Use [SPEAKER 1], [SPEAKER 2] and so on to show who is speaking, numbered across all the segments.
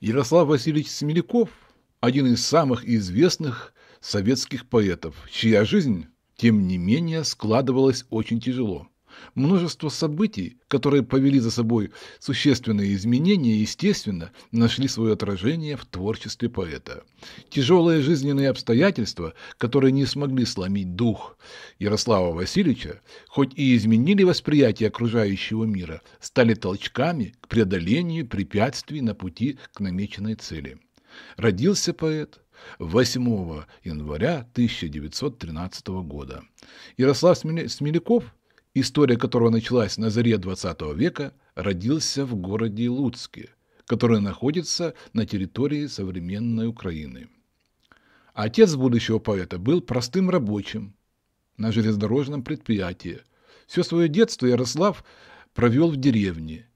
[SPEAKER 1] Ярослав Васильевич Смеляков – один из самых известных советских поэтов, чья жизнь, тем не менее, складывалась очень тяжело. Множество событий, которые повели за собой существенные изменения, естественно, нашли свое отражение в творчестве поэта. Тяжелые жизненные обстоятельства, которые не смогли сломить дух Ярослава Васильевича, хоть и изменили восприятие окружающего мира, стали толчками к преодолению препятствий на пути к намеченной цели. Родился поэт – 8 января 1913 года. Ярослав Смеляков история которого началась на заре XX века, родился в городе Луцке, который находится на территории современной Украины. Отец будущего поэта был простым рабочим на железнодорожном предприятии. Все свое детство Ярослав провел в деревне.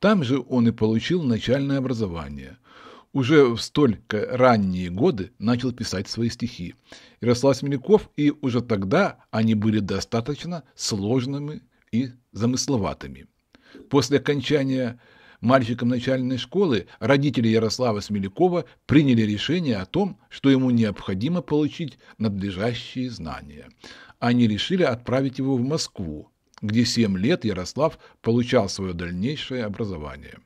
[SPEAKER 1] Там же он и получил начальное образование – уже в столь ранние годы начал писать свои стихи. Ярослав Смеляков, и уже тогда они были достаточно сложными и замысловатыми. После окончания мальчиком начальной школы родители Ярослава Смелякова приняли решение о том, что ему необходимо получить надлежащие знания. Они решили отправить его в Москву, где 7 лет Ярослав получал свое дальнейшее образование.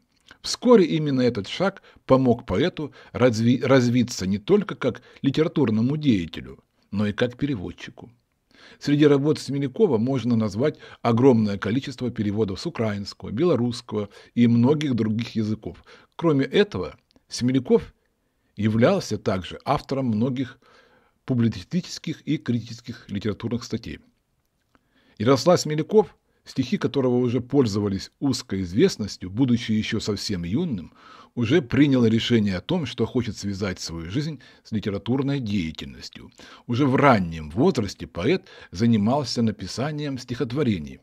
[SPEAKER 1] Вскоре именно этот шаг помог поэту разви развиться не только как литературному деятелю, но и как переводчику. Среди работ Смелякова можно назвать огромное количество переводов с украинского, белорусского и многих других языков. Кроме этого, Смеляков являлся также автором многих публицистических и критических литературных статей. И росла Смеляков – стихи которого уже пользовались узкой известностью, будучи еще совсем юным, уже принял решение о том, что хочет связать свою жизнь с литературной деятельностью. Уже в раннем возрасте поэт занимался написанием стихотворений.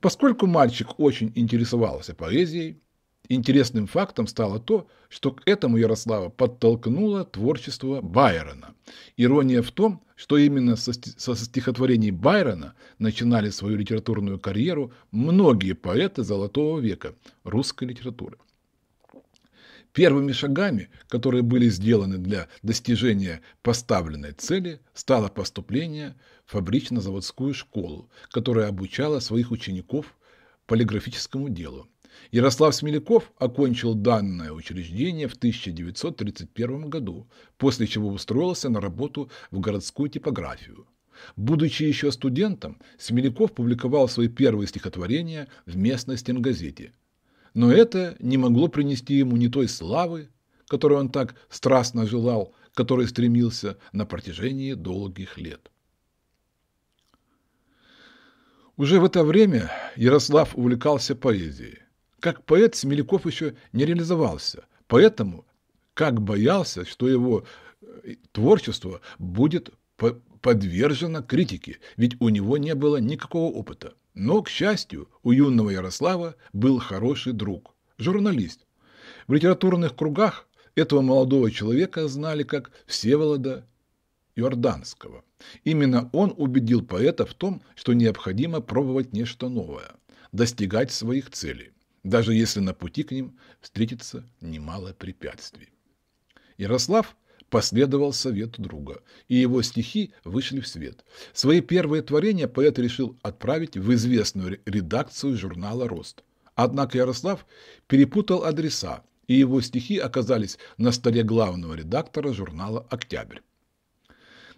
[SPEAKER 1] Поскольку мальчик очень интересовался поэзией, интересным фактом стало то, что к этому Ярослава подтолкнуло творчество Байрона. Ирония в том, что именно со, стихотворений Байрона начинали свою литературную карьеру многие поэты Золотого века русской литературы. Первыми шагами, которые были сделаны для достижения поставленной цели, стало поступление в фабрично-заводскую школу, которая обучала своих учеников полиграфическому делу Ярослав Смеляков окончил данное учреждение в 1931 году, после чего устроился на работу в городскую типографию. Будучи еще студентом, Смеляков публиковал свои первые стихотворения в местной стенгазете. Но это не могло принести ему ни той славы, которую он так страстно желал, которой стремился на протяжении долгих лет. Уже в это время Ярослав увлекался поэзией. Как поэт Смеляков еще не реализовался, поэтому как боялся, что его э, творчество будет подвержено критике, ведь у него не было никакого опыта. Но, к счастью, у юного Ярослава был хороший друг – журналист. В литературных кругах этого молодого человека знали как Всеволода Иорданского. Именно он убедил поэта в том, что необходимо пробовать нечто новое, достигать своих целей даже если на пути к ним встретится немало препятствий. Ярослав последовал совету друга, и его стихи вышли в свет. Свои первые творения поэт решил отправить в известную редакцию журнала «Рост». Однако Ярослав перепутал адреса, и его стихи оказались на столе главного редактора журнала «Октябрь».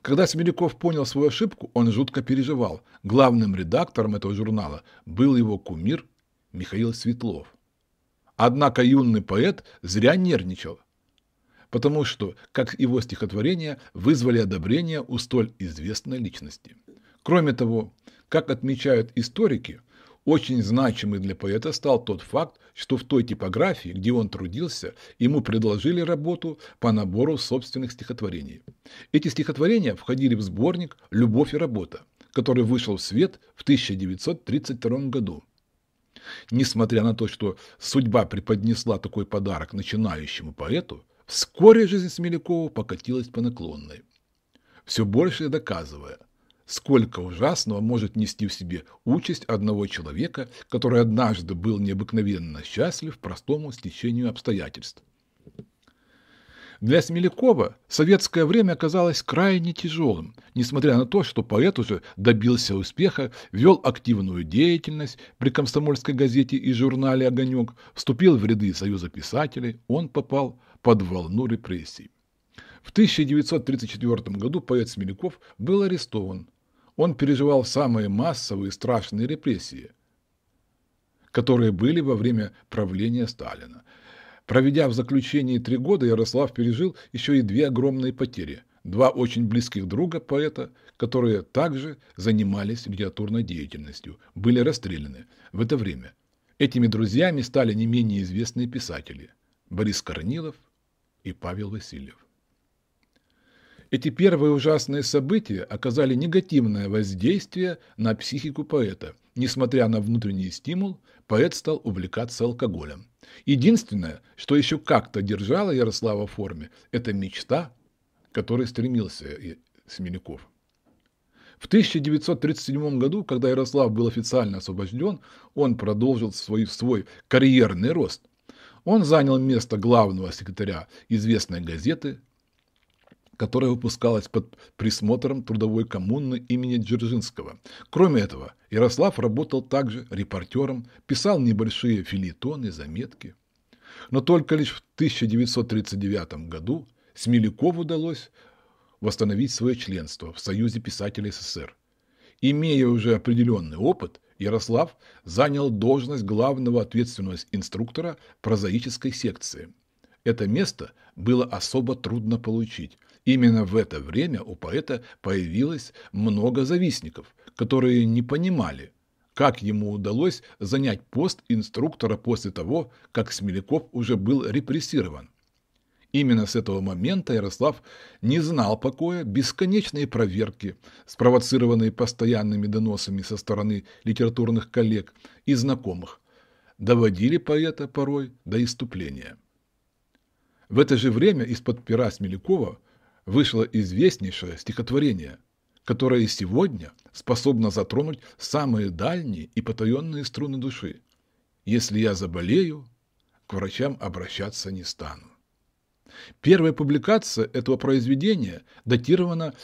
[SPEAKER 1] Когда Смеляков понял свою ошибку, он жутко переживал. Главным редактором этого журнала был его кумир Михаил Светлов. Однако юный поэт зря нервничал, потому что, как его стихотворения, вызвали одобрение у столь известной личности. Кроме того, как отмечают историки, очень значимый для поэта стал тот факт, что в той типографии, где он трудился, ему предложили работу по набору собственных стихотворений. Эти стихотворения входили в сборник «Любовь и работа», который вышел в свет в 1932 году. Несмотря на то, что судьба преподнесла такой подарок начинающему поэту, вскоре жизнь Смелякова покатилась по наклонной, все больше доказывая, сколько ужасного может нести в себе участь одного человека, который однажды был необыкновенно счастлив простому стечению обстоятельств. Для Смелякова советское время оказалось крайне тяжелым, несмотря на то, что поэт уже добился успеха, вел активную деятельность при комсомольской газете и журнале «Огонек», вступил в ряды Союза писателей, он попал под волну репрессий. В 1934 году поэт Смеляков был арестован. Он переживал самые массовые и страшные репрессии, которые были во время правления Сталина – Проведя в заключении три года, Ярослав пережил еще и две огромные потери. Два очень близких друга поэта, которые также занимались литературной деятельностью, были расстреляны в это время. Этими друзьями стали не менее известные писатели – Борис Корнилов и Павел Васильев. Эти первые ужасные события оказали негативное воздействие на психику поэта. Несмотря на внутренний стимул, поэт стал увлекаться алкоголем. Единственное, что еще как-то держало Ярослава в форме, это мечта, которой стремился Смеляков. В 1937 году, когда Ярослав был официально освобожден, он продолжил свой, свой карьерный рост. Он занял место главного секретаря известной газеты которая выпускалась под присмотром трудовой коммуны имени Дзержинского. Кроме этого, Ярослав работал также репортером, писал небольшие филитоны, заметки. Но только лишь в 1939 году Смелякову удалось восстановить свое членство в Союзе писателей СССР. Имея уже определенный опыт, Ярослав занял должность главного ответственного инструктора прозаической секции. Это место было особо трудно получить, Именно в это время у поэта появилось много завистников, которые не понимали, как ему удалось занять пост инструктора после того, как Смеляков уже был репрессирован. Именно с этого момента Ярослав не знал покоя, бесконечные проверки, спровоцированные постоянными доносами со стороны литературных коллег и знакомых, доводили поэта порой до иступления. В это же время из-под пера Смелякова вышло известнейшее стихотворение, которое сегодня способно затронуть самые дальние и потаенные струны души. «Если я заболею, к врачам обращаться не стану». Первая публикация этого произведения датирована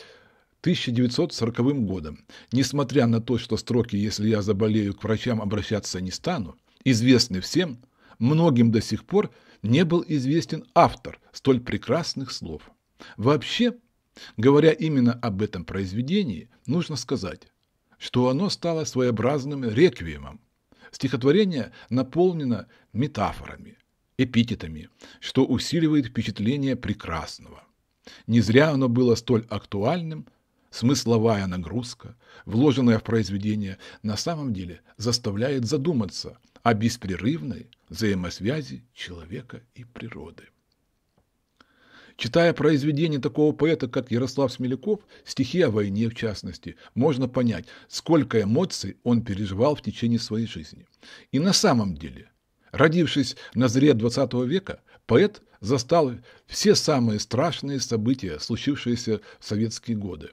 [SPEAKER 1] 1940 годом. Несмотря на то, что строки «Если я заболею, к врачам обращаться не стану» известны всем, многим до сих пор не был известен автор столь прекрасных слов. Вообще, говоря именно об этом произведении, нужно сказать, что оно стало своеобразным реквиемом. Стихотворение наполнено метафорами, эпитетами, что усиливает впечатление прекрасного. Не зря оно было столь актуальным, смысловая нагрузка, вложенная в произведение, на самом деле заставляет задуматься о беспрерывной взаимосвязи человека и природы. Читая произведения такого поэта, как Ярослав Смеляков, стихи о войне в частности, можно понять, сколько эмоций он переживал в течение своей жизни. И на самом деле, родившись на заре XX века, поэт застал все самые страшные события, случившиеся в советские годы.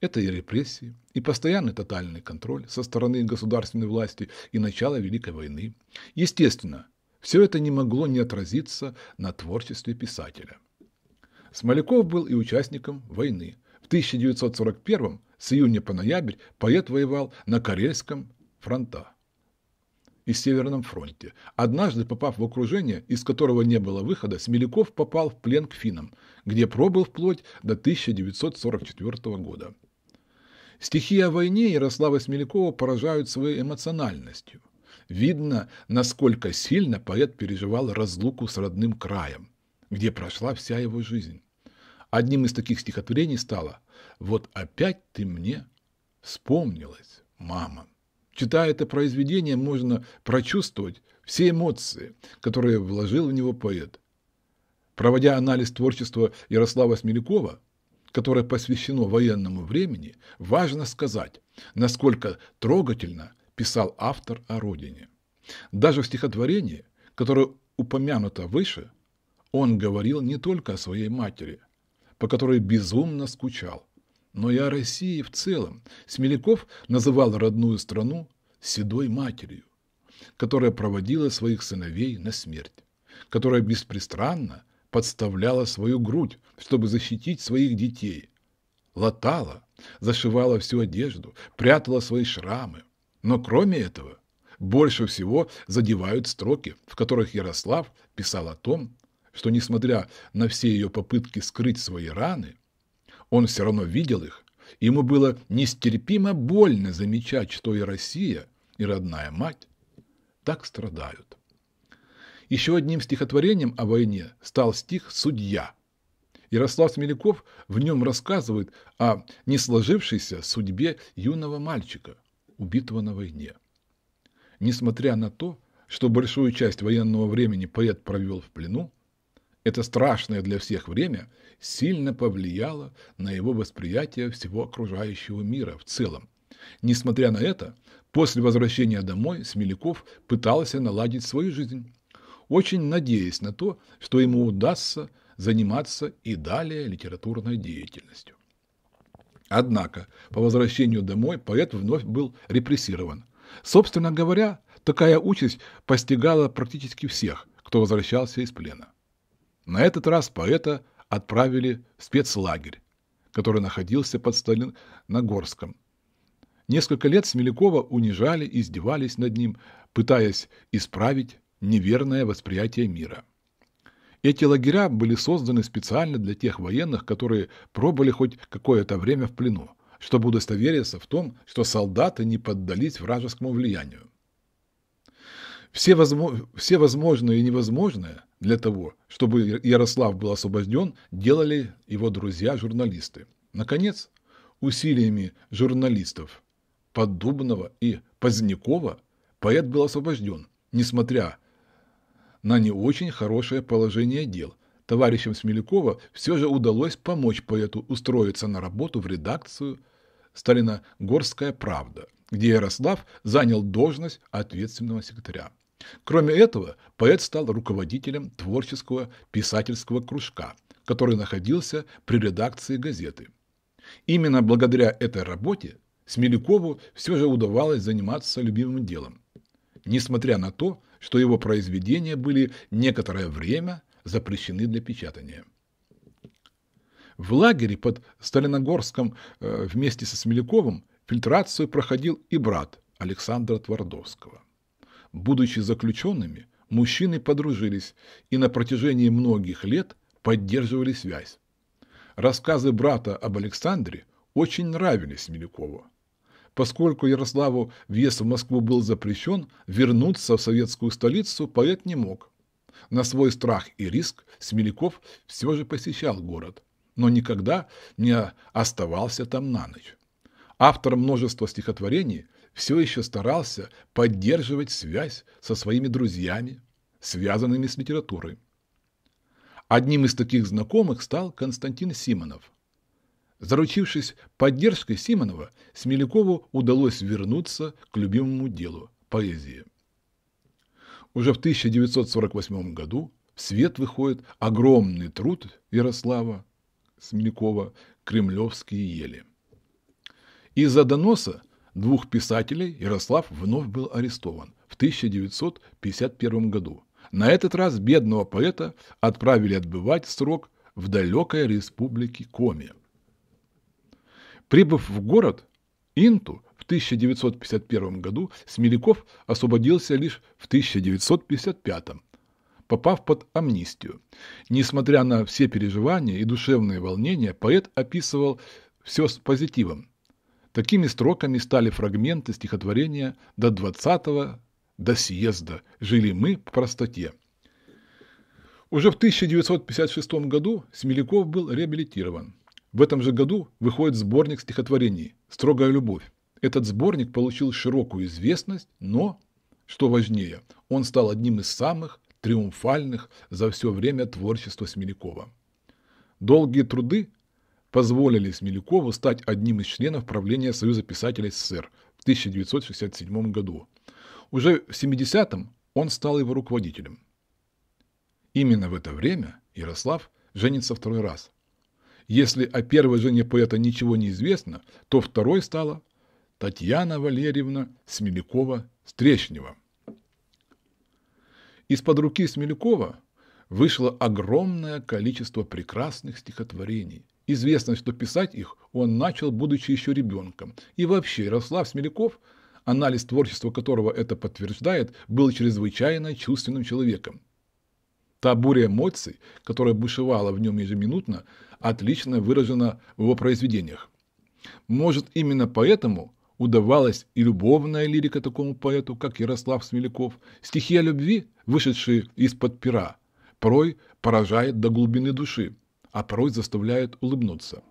[SPEAKER 1] Это и репрессии, и постоянный тотальный контроль со стороны государственной власти, и начало Великой войны. Естественно, все это не могло не отразиться на творчестве писателя. Смоляков был и участником войны. В 1941 с июня по ноябрь поэт воевал на Карельском фронта и Северном фронте. Однажды, попав в окружение, из которого не было выхода, Смеляков попал в плен к финнам, где пробыл вплоть до 1944 года. Стихи о войне Ярослава Смелякова поражают своей эмоциональностью. Видно, насколько сильно поэт переживал разлуку с родным краем, где прошла вся его жизнь. Одним из таких стихотворений стало «Вот опять ты мне вспомнилась, мама». Читая это произведение, можно прочувствовать все эмоции, которые вложил в него поэт. Проводя анализ творчества Ярослава Смелякова, которое посвящено военному времени, важно сказать, насколько трогательно писал автор о родине. Даже в стихотворении, которое упомянуто выше, он говорил не только о своей матери, по которой безумно скучал. Но я о России в целом Смеляков называл родную страну «седой матерью», которая проводила своих сыновей на смерть, которая беспристрастно подставляла свою грудь, чтобы защитить своих детей, латала, зашивала всю одежду, прятала свои шрамы. Но кроме этого, больше всего задевают строки, в которых Ярослав писал о том, что, несмотря на все ее попытки скрыть свои раны, он все равно видел их, ему было нестерпимо больно замечать, что и Россия, и родная мать так страдают. Еще одним стихотворением о войне стал стих «Судья». Ярослав Меляков в нем рассказывает о несложившейся судьбе юного мальчика, убитого на войне. Несмотря на то, что большую часть военного времени поэт провел в плену, это страшное для всех время сильно повлияло на его восприятие всего окружающего мира в целом. Несмотря на это, после возвращения домой Смеляков пытался наладить свою жизнь, очень надеясь на то, что ему удастся заниматься и далее литературной деятельностью. Однако, по возвращению домой поэт вновь был репрессирован. Собственно говоря, такая участь постигала практически всех, кто возвращался из плена. На этот раз поэта отправили в спецлагерь, который находился под Сталиногорском. Несколько лет Смелякова унижали, и издевались над ним, пытаясь исправить неверное восприятие мира. Эти лагеря были созданы специально для тех военных, которые пробыли хоть какое-то время в плену, чтобы удостовериться в том, что солдаты не поддались вражескому влиянию все, возможно, все возможное и невозможное для того, чтобы Ярослав был освобожден, делали его друзья-журналисты. Наконец, усилиями журналистов Поддубного и Позднякова поэт был освобожден, несмотря на не очень хорошее положение дел. Товарищам Смелякова все же удалось помочь поэту устроиться на работу в редакцию «Сталиногорская правда», где Ярослав занял должность ответственного секретаря. Кроме этого, поэт стал руководителем творческого писательского кружка, который находился при редакции газеты. Именно благодаря этой работе Смелюкову все же удавалось заниматься любимым делом, несмотря на то, что его произведения были некоторое время запрещены для печатания. В лагере под Сталиногорском э, вместе со Смеляковым фильтрацию проходил и брат Александра Твардовского. Будучи заключенными, мужчины подружились и на протяжении многих лет поддерживали связь. Рассказы брата об Александре очень нравились Милюкову. Поскольку Ярославу въезд в Москву был запрещен, вернуться в советскую столицу поэт не мог. На свой страх и риск Смеляков все же посещал город, но никогда не оставался там на ночь. Автор множества стихотворений – все еще старался поддерживать связь со своими друзьями, связанными с литературой. Одним из таких знакомых стал Константин Симонов. Заручившись поддержкой Симонова, Смелякову удалось вернуться к любимому делу – поэзии. Уже в 1948 году в свет выходит огромный труд Ярослава Смелякова «Кремлевские ели». Из-за доноса двух писателей Ярослав вновь был арестован в 1951 году. На этот раз бедного поэта отправили отбывать срок в далекой республике Коми. Прибыв в город Инту в 1951 году, Смеляков освободился лишь в 1955 попав под амнистию. Несмотря на все переживания и душевные волнения, поэт описывал все с позитивом. Такими строками стали фрагменты стихотворения «До двадцатого, до съезда жили мы в простоте». Уже в 1956 году Смеляков был реабилитирован. В этом же году выходит сборник стихотворений «Строгая любовь». Этот сборник получил широкую известность, но, что важнее, он стал одним из самых триумфальных за все время творчества Смелякова. Долгие труды позволили Смелякову стать одним из членов правления Союза писателей СССР в 1967 году. Уже в 70-м он стал его руководителем. Именно в это время Ярослав женится второй раз. Если о первой жене поэта ничего не известно, то второй стала Татьяна Валерьевна Смелякова-Стречнева. Из-под руки Смелякова вышло огромное количество прекрасных стихотворений – Известно, что писать их он начал, будучи еще ребенком. И вообще, Ярослав Смеляков, анализ творчества которого это подтверждает, был чрезвычайно чувственным человеком. Та буря эмоций, которая бушевала в нем ежеминутно, отлично выражена в его произведениях. Может, именно поэтому удавалась и любовная лирика такому поэту, как Ярослав Смеляков. Стихи о любви, вышедшие из-под пера, порой поражает до глубины души а порой заставляют улыбнуться.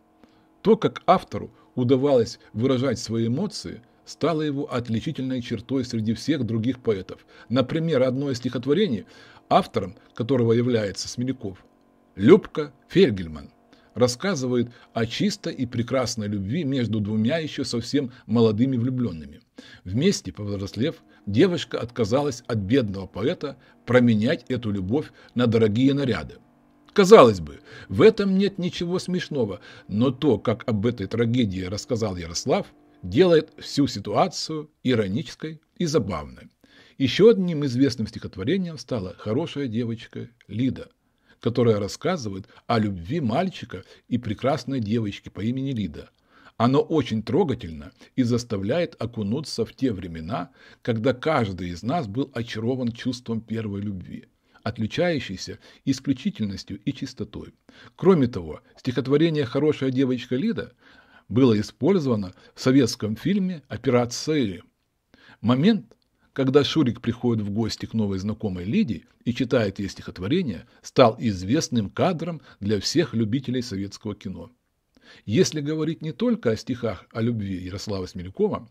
[SPEAKER 1] То, как автору удавалось выражать свои эмоции, стало его отличительной чертой среди всех других поэтов. Например, одно из стихотворений, автором которого является Смеляков, Любка Фельгельман рассказывает о чистой и прекрасной любви между двумя еще совсем молодыми влюбленными. Вместе, повзрослев, девочка отказалась от бедного поэта променять эту любовь на дорогие наряды. Казалось бы, в этом нет ничего смешного, но то, как об этой трагедии рассказал Ярослав, делает всю ситуацию иронической и забавной. Еще одним известным стихотворением стала «Хорошая девочка Лида», которая рассказывает о любви мальчика и прекрасной девочки по имени Лида. Оно очень трогательно и заставляет окунуться в те времена, когда каждый из нас был очарован чувством первой любви – отличающейся исключительностью и чистотой. Кроме того, стихотворение «Хорошая девочка Лида» было использовано в советском фильме «Операция Момент, когда Шурик приходит в гости к новой знакомой Лиде и читает ей стихотворение, стал известным кадром для всех любителей советского кино. Если говорить не только о стихах о любви Ярослава Смелякова,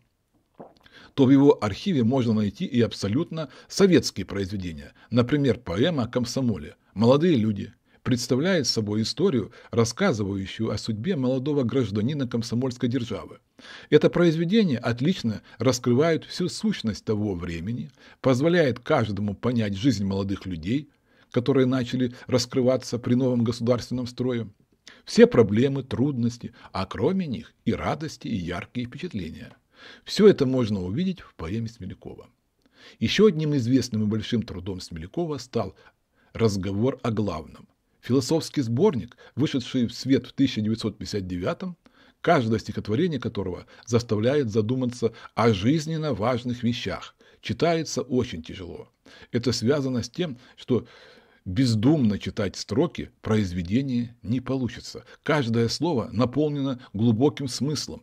[SPEAKER 1] то в его архиве можно найти и абсолютно советские произведения, например, поэма о комсомоле «Молодые люди», представляет собой историю, рассказывающую о судьбе молодого гражданина комсомольской державы. Это произведение отлично раскрывает всю сущность того времени, позволяет каждому понять жизнь молодых людей, которые начали раскрываться при новом государственном строе, все проблемы, трудности, а кроме них и радости, и яркие впечатления – все это можно увидеть в поэме Смелякова. Еще одним известным и большим трудом Смелякова стал «Разговор о главном». Философский сборник, вышедший в свет в 1959 каждое стихотворение которого заставляет задуматься о жизненно важных вещах. Читается очень тяжело. Это связано с тем, что бездумно читать строки произведения не получится. Каждое слово наполнено глубоким смыслом,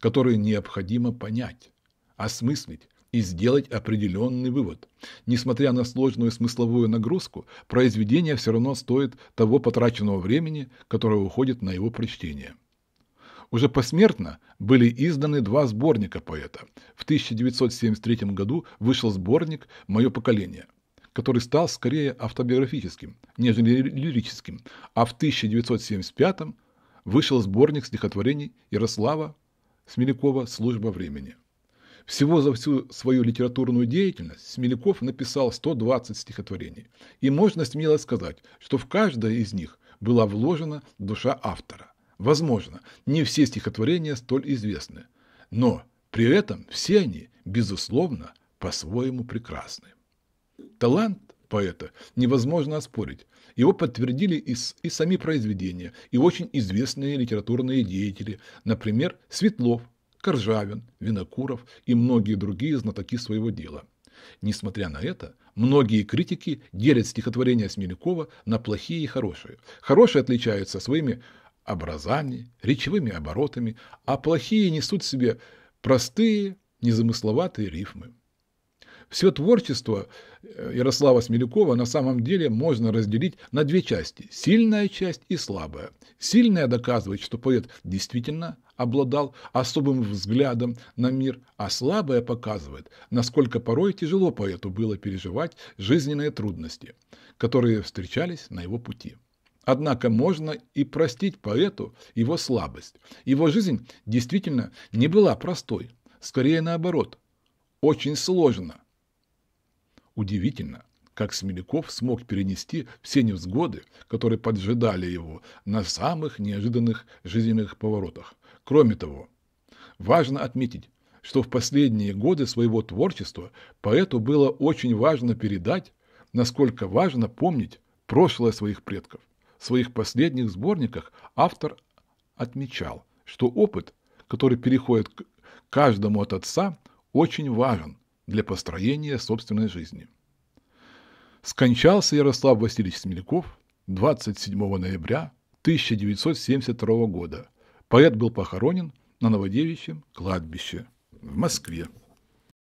[SPEAKER 1] которые необходимо понять, осмыслить и сделать определенный вывод. Несмотря на сложную смысловую нагрузку, произведение все равно стоит того потраченного времени, которое уходит на его прочтение. Уже посмертно были изданы два сборника поэта. В 1973 году вышел сборник «Мое поколение», который стал скорее автобиографическим, нежели лирическим, а в 1975 вышел сборник стихотворений Ярослава Смелякова «Служба времени». Всего за всю свою литературную деятельность Смеляков написал 120 стихотворений. И можно смело сказать, что в каждое из них была вложена душа автора. Возможно, не все стихотворения столь известны, но при этом все они, безусловно, по-своему прекрасны. Талант поэта невозможно оспорить, его подтвердили и, и сами произведения, и очень известные литературные деятели, например, Светлов, Коржавин, Винокуров и многие другие знатоки своего дела. Несмотря на это, многие критики делят стихотворения Смелякова на плохие и хорошие. Хорошие отличаются своими образами, речевыми оборотами, а плохие несут в себе простые, незамысловатые рифмы. Все творчество э, Ярослава Смелякова на самом деле можно разделить на две части – сильная часть и слабая. Сильная доказывает, что поэт действительно обладал особым взглядом на мир, а слабая показывает, насколько порой тяжело поэту было переживать жизненные трудности, которые встречались на его пути. Однако можно и простить поэту его слабость. Его жизнь действительно не была простой, скорее наоборот. Очень сложно – Удивительно, как Смеляков смог перенести все невзгоды, которые поджидали его на самых неожиданных жизненных поворотах. Кроме того, важно отметить, что в последние годы своего творчества поэту было очень важно передать, насколько важно помнить прошлое своих предков. В своих последних сборниках автор отмечал, что опыт, который переходит к каждому от отца, очень важен для построения собственной жизни. Скончался Ярослав Васильевич Смеляков 27 ноября 1972 года. Поэт был похоронен на Новодевичьем кладбище в Москве.